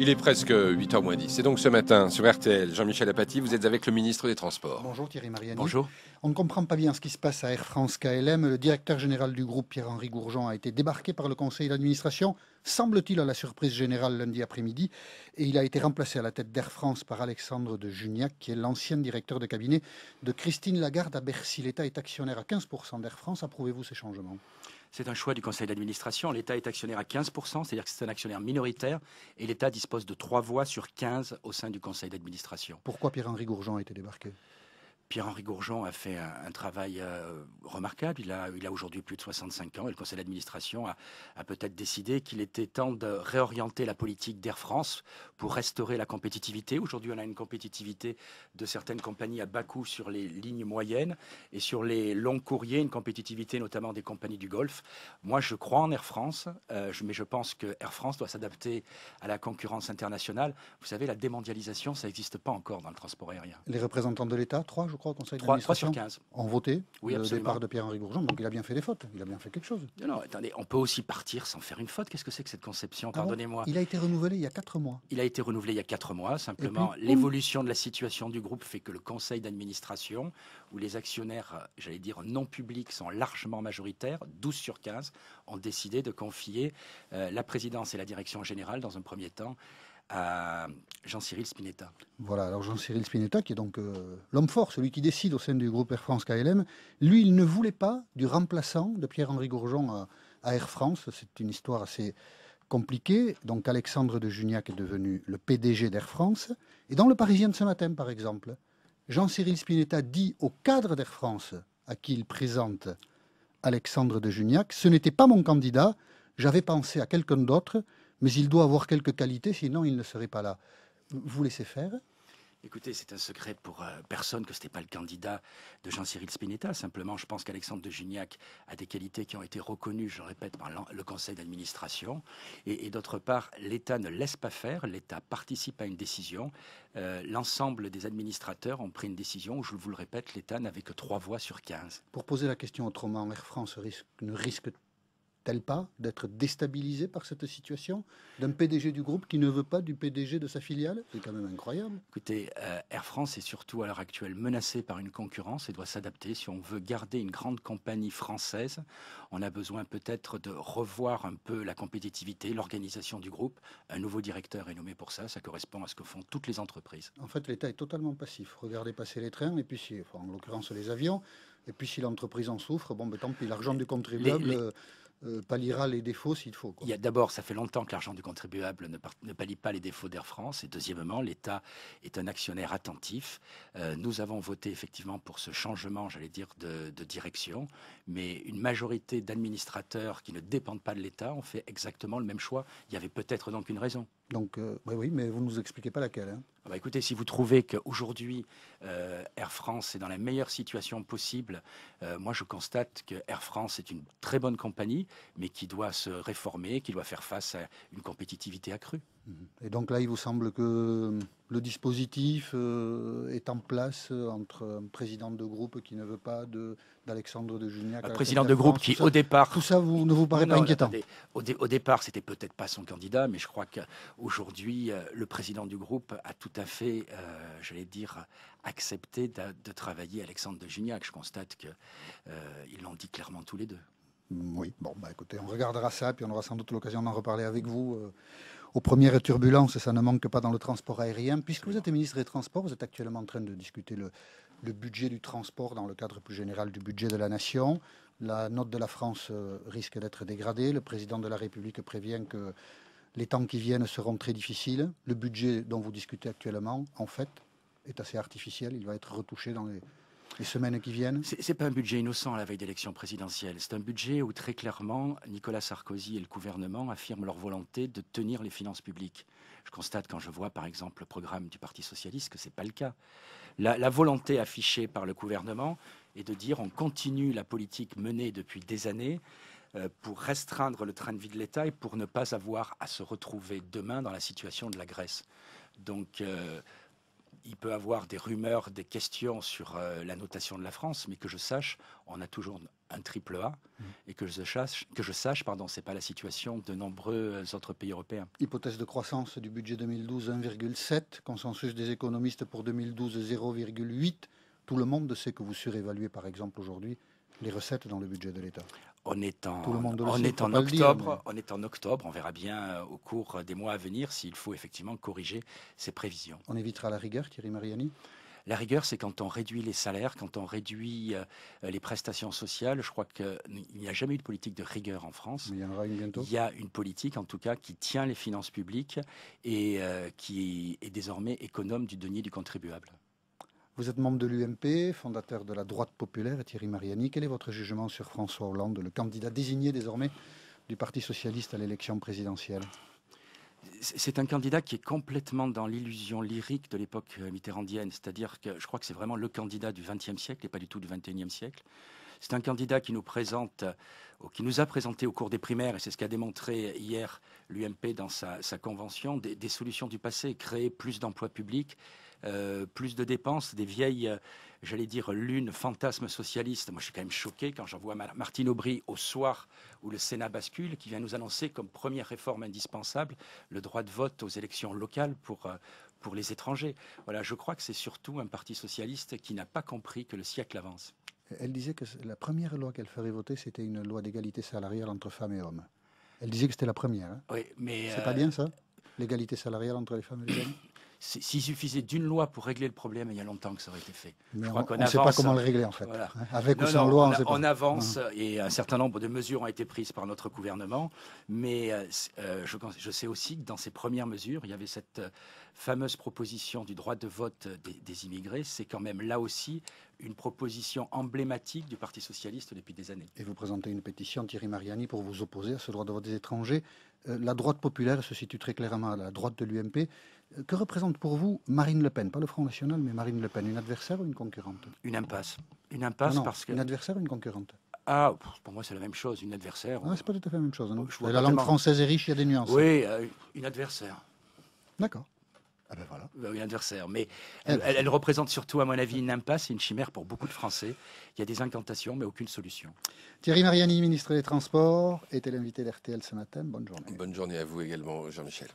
Il est presque 8h moins 10. C'est donc ce matin sur RTL. Jean-Michel Apathy, vous êtes avec le ministre des Transports. Bonjour Thierry Mariani. Bonjour. On ne comprend pas bien ce qui se passe à Air France KLM. Le directeur général du groupe, Pierre-Henri Gourgeon, a été débarqué par le conseil d'administration, semble-t-il à la surprise générale lundi après-midi. Et il a été remplacé à la tête d'Air France par Alexandre de Juniac, qui est l'ancien directeur de cabinet de Christine Lagarde à Bercy. L'État est actionnaire à 15% d'Air France. Approuvez-vous ces changements c'est un choix du conseil d'administration. L'État est actionnaire à 15%, c'est-à-dire que c'est un actionnaire minoritaire, et l'État dispose de trois voix sur 15 au sein du conseil d'administration. Pourquoi Pierre-Henri Gourgeon a été débarqué Pierre-Henri Gourgeon a fait un, travail euh, remarquable. Il a, aujourd'hui plus de 65 ans et le conseil d'administration a, peut-être décidé qu'il était temps de réorienter la politique d'Air France pour restaurer la compétitivité. Aujourd'hui, on a une compétitivité de certaines compagnies à bas coût sur les lignes moyennes et sur les longs courriers, une compétitivité notamment des compagnies du Golfe. Moi, je crois en Air France, euh, mais je pense que Air France doit s'adapter à la concurrence internationale. Vous savez, la démondialisation, ça n'existe pas encore dans le transport aérien. Les représentants de l'État, trois jours 3, sur 15 ont voté oui, le départ de Pierre-Henri Bourgeon. Donc il a bien fait des fautes, il a bien fait quelque chose. Non, attendez, on peut aussi partir sans faire une faute. Qu'est-ce que c'est que cette conception Pardonnez-moi. il a été renouvelé il y a 4 mois. Il a été renouvelé il y a 4 mois. Simplement, l'évolution de la situation du groupe fait que le Conseil d'administration, où les actionnaires, j'allais dire non publics, sont largement majoritaires, 12 sur 15, ont décidé de confier euh, la présidence et la direction générale dans un premier temps à Jean-Cyril Spinetta. Voilà, alors Jean-Cyril Spinetta, qui est donc euh, l'homme fort, celui qui décide au sein du groupe Air France KLM, lui, il ne voulait pas du remplaçant de Pierre-Henri Gourgeon à, Air France. C'est une histoire assez compliquée. Donc Alexandre de Juniac est devenu le PDG d'Air France. Et dans Le Parisien de ce matin, par exemple, Jean-Cyril Spinetta dit au cadre d'Air France, à qui il présente Alexandre de Juniac, ce n'était pas mon candidat, j'avais pensé à quelqu'un d'autre, mais il doit avoir quelques qualités, sinon il ne serait pas là. Vous laissez faire Écoutez, c'est un secret pour euh, personne que ce n'était pas le candidat de Jean-Cyril Spinetta. Simplement, je pense qu'Alexandre de Gignac a des qualités qui ont été reconnues, je le répète, par le conseil d'administration. Et, d'autre part, l'État ne laisse pas faire, l'État participe à une décision. Euh, l'ensemble des administrateurs ont pris une décision où, je vous le répète, l'État n'avait que trois voix sur 15. Pour poser la question autrement, Air France ne risque Tel pas d'être déstabilisé par cette situation d'un PDG du groupe qui ne veut pas du PDG de sa filiale C'est quand même incroyable. Écoutez, euh, Air France est surtout à l'heure actuelle menacée par une concurrence et doit s'adapter. Si on veut garder une grande compagnie française, on a besoin peut-être de revoir un peu la compétitivité, l'organisation du groupe. Un nouveau directeur est nommé pour ça. Ça correspond à ce que font toutes les entreprises. En fait, l'État est totalement passif. Regardez passer les trains et puis, si, en l'occurrence, les avions. Et puis si l'entreprise en souffre, bon, ben, tant pis, l'argent du contribuable. Euh, euh, palliera les défauts s'il faut. Il y a d'abord, ça fait longtemps que l'argent du contribuable ne, ne, pallie pas les défauts d'Air France. Et deuxièmement, l'État est un actionnaire attentif. Euh, nous avons voté effectivement pour ce changement, j'allais dire, de, direction. Mais une majorité d'administrateurs qui ne dépendent pas de l'État ont fait exactement le même choix. Il y avait peut-être donc une raison. Donc, euh, oui, mais vous ne nous expliquez pas laquelle. Hein. Ah bah écoutez, si vous trouvez qu'aujourd'hui euh, Air France est dans la meilleure situation possible, euh, moi je constate que Air France est une très bonne compagnie, mais qui doit se réformer, qui doit faire face à une compétitivité accrue. Mhm. Et donc là, il vous semble que euh, le dispositif euh, est en place euh, entre un président de groupe qui ne veut pas d'Alexandre de, Juniac. Un président de groupe qui, au départ. Tout ça ne vous paraît pas inquiétant au, départ, c'était peut-être pas son candidat, mais je crois qu'aujourd'hui, le président du groupe a tout à fait, j'allais dire, accepté de, travailler Alexandre de Juniac. Je constate qu'ils l'ont dit clairement tous les deux. Oui, bon, bah écoutez, on regardera ça, puis on aura sans doute l'occasion d'en reparler avec vous aux premières turbulences, ça ne manque pas dans le transport aérien. Puisque vous êtes ministre des Transports, vous êtes actuellement en train de discuter le, le budget du transport dans le cadre plus général du budget de la nation. La note de la France euh, risque d'être dégradée. Le président de la République prévient que les temps qui viennent seront très difficiles. Le budget dont vous discutez actuellement, en fait, est assez artificiel. Il va être retouché dans les les semaines qui viennent C'est pas un budget innocent à la veille d'élections présidentielles. C'est un budget où très clairement Nicolas Sarkozy et le gouvernement affirment leur volonté de tenir les finances publiques. Je constate quand je vois par exemple le programme du Parti socialiste que c'est pas le cas. La, volonté affichée par le gouvernement est de dire on continue la politique menée depuis des années euh, pour restreindre le train de vie de l'État et pour ne pas avoir à se retrouver demain dans la situation de la Grèce. Donc, euh, il peut avoir des rumeurs, des questions sur euh, la notation de la France, mais que je sache, on a toujours un triple A, mm. et que je sache, que je sache, pardon, pas la situation de nombreux euh, autres pays européens. Hypothèse de croissance du budget 2012 1,7, consensus des économistes pour 2012 0,8. Tout le monde sait que vous surévaluez, par exemple, aujourd'hui les recettes dans le budget de l'État on est en, octobre, on octobre, on verra bien euh, au cours des mois à venir s'il faut effectivement corriger ces prévisions. On évitera la rigueur, Thierry Mariani la rigueur, c'est quand on réduit les salaires, quand on réduit euh, les prestations sociales. Je crois qu'il n'y a jamais eu de politique de rigueur en France. il y en aura bientôt. Il y a une politique, en tout cas, qui tient les finances publiques et euh, qui est désormais économe du denier du contribuable. Vous êtes membre de l'UMP, fondateur de la droite populaire, Thierry Mariani. Quel est votre jugement sur François Hollande, le candidat désigné désormais du Parti socialiste à l'élection présidentielle c'est un candidat qui est complètement dans l'illusion lyrique de l'époque euh, mitterrandienne, c'est-à-dire que je crois que c'est vraiment le candidat du XXe siècle et pas du tout du XXIe siècle. C'est un candidat qui nous présente, euh, qui nous a présenté au cours des primaires, et c'est ce qu'a démontré hier l'UMP dans sa, convention, des, des, solutions du passé, créer plus d'emplois publics, euh, plus de dépenses, des vieilles, euh, j'allais dire, lunes fantasmes socialistes. Moi, je suis quand même choqué quand j'en vois Martine Aubry au soir où le Sénat bascule, qui vient nous annoncer comme première réforme indispensable le droit de vote aux élections locales pour, euh, pour les étrangers. Voilà, je crois que c'est surtout un parti socialiste qui n'a pas compris que le siècle avance. Elle disait que la première loi qu'elle ferait voter, c'était une loi d'égalité salariale entre femmes et hommes. Elle disait que c'était la première. Hein. Oui, mais c'est pas bien ça, l'égalité salariale entre les femmes et les hommes s'il suffisait d'une loi pour régler le problème, il y a longtemps que ça aurait été fait. on ne sait pas comment le régler en fait. Hein, avec ou sans loi, on, avance hein. et un certain nombre de mesures ont été prises par notre gouvernement. Mais euh, euh, je, sais aussi que dans ces premières mesures, il y avait cette euh, fameuse proposition du droit de vote des, immigrés. C'est quand même là aussi une proposition emblématique du Parti socialiste depuis des années. Et vous présentez une pétition, Thierry Mariani, pour vous opposer à ce droit de vote des étrangers. la droite populaire se situe très clairement à la droite de l'UMP. Que représente pour vous Marine Le Pen Pas le Front National, mais Marine Le Pen. Une adversaire ou une concurrente Une impasse. Une impasse ah parce que... Une adversaire ou une concurrente ah, pour moi, c'est la même chose, une adversaire. Ah, c'est pas tout à fait la même chose. Hein. la langue française est riche, il y a des nuances. Oui, euh, une adversaire. D'accord. Ah ben euh, Une adversaire. Mais eh ben. elle, représente surtout, à mon avis, une impasse et une chimère pour beaucoup de Français. Il y a des incantations, mais aucune solution. Thierry Mariani, ministre des Transports, était l'invité d'RTL ce matin. Bonne journée. Bonne journée à vous également, Jean-Michel.